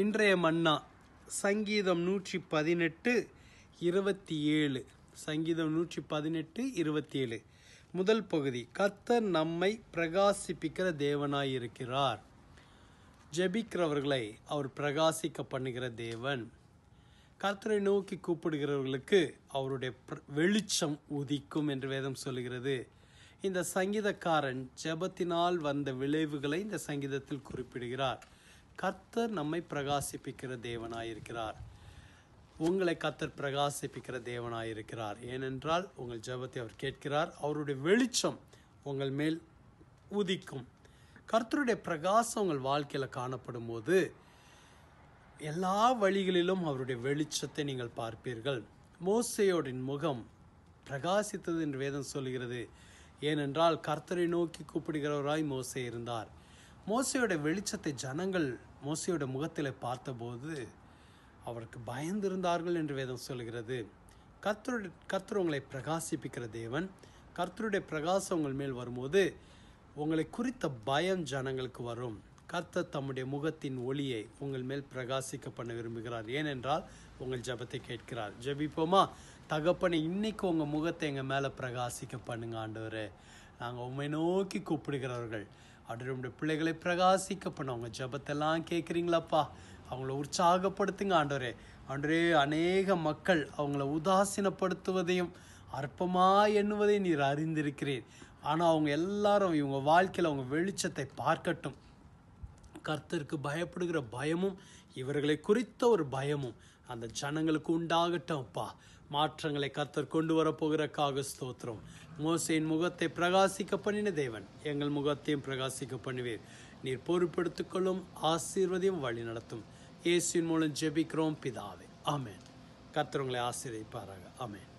இன்றைய மன்னா சங்கீதம் நூற்றி பதினெட்டு இருபத்தி ஏழு சங்கீதம் நூற்றி பதினெட்டு இருபத்தி ஏழு முதல் பகுதி கத்தர் நம்மை பிரகாசிப்பிக்கிற தேவனாயிருக்கிறார் ஜபிக்கிறவர்களை அவர் பிரகாசிக்க பண்ணுகிற தேவன் கர்த்தரை நோக்கி கூப்பிடுகிறவர்களுக்கு அவருடைய வெளிச்சம் உதிக்கும் என்று வேதம் சொல்கிறது இந்த சங்கீதக்காரன் ஜெபத்தினால் வந்த விளைவுகளை இந்த சங்கீதத்தில் குறிப்பிடுகிறார் கர்த்தர் நம்மை பிரகாசிப்பிக்கிற தேவனாயிருக்கிறார் உங்களை கத்தர் பிரகாசிப்பிக்கிற தேவனாயிருக்கிறார் ஏனென்றால் உங்கள் ஜபத்தை அவர் கேட்கிறார் அவருடைய வெளிச்சம் உங்கள் மேல் உதிக்கும் கர்த்தருடைய பிரகாசம் உங்கள் வாழ்க்கையில் காணப்படும் போது எல்லா வழிகளிலும் அவருடைய வெளிச்சத்தை நீங்கள் பார்ப்பீர்கள் மோசையோடின் முகம் பிரகாசித்தது என்று வேதம் சொல்கிறது ஏனென்றால் கர்த்தரை நோக்கி கூப்பிடுகிறவராய் மோசை இருந்தார் மோசையோட வெளிச்சத்தை ஜனங்கள் மோசையோட முகத்தில் பார்த்தபோது அவருக்கு பயந்திருந்தார்கள் என்று வேதம் சொல்கிறது கர்த்தரு கர்த்தர் உங்களை பிரகாசிப்பிக்கிற தேவன் கர்த்தருடைய பிரகாசம் உங்கள் மேல் வரும்போது உங்களை குறித்த பயம் ஜனங்களுக்கு வரும் கர்த்தர் தம்முடைய முகத்தின் ஒளியை உங்கள் மேல் பிரகாசிக்க பண்ண விரும்புகிறார் ஏனென்றால் உங்கள் ஜபத்தை கேட்கிறார் ஜபிப்போமா தகப்பனை இன்னைக்கு உங்கள் முகத்தை எங்கள் மேலே பிரகாசிக்க பண்ணுங்க ஆண்டவர் நாங்கள் உண்மை நோக்கி கூப்பிடுகிறவர்கள் ஆண்டு நம்முடைய பிள்ளைகளை பிரகாசிக்க பண்ண அவங்க ஜபத்தெல்லாம் கேட்குறீங்களாப்பா அவங்கள உற்சாகப்படுத்துங்க ஆண்டவரே ஆண்டரே அநேக மக்கள் அவங்கள உதாசீனப்படுத்துவதையும் அற்பமாக எண்ணுவதை நீர் அறிந்திருக்கிறீர் ஆனால் அவங்க எல்லாரும் இவங்க வாழ்க்கையில் அவங்க வெளிச்சத்தை பார்க்கட்டும் கர்த்தருக்கு பயப்படுகிற பயமும் இவர்களை குறித்த ஒரு பயமும் அந்த ஜனங்களுக்கு உண்டாகட்டும்ப்பா மாற்றங்களை கர்த்தர் கொண்டு வரப்போகிற காக ஸ்தோத்திரம் மோசையின் முகத்தை பிரகாசிக்க பண்ணின தேவன் எங்கள் முகத்தையும் பிரகாசிக்க பண்ணுவீர் நீர் கொள்ளும் ஆசீர்வதியும் வழி நடத்தும் இயேசுவின் மூலம் ஜெபிக்கிறோம் பிதாவே ஆமேன் கர்த்தர் உங்களை ஆசீர்வதிப்பாராக ஆமேன்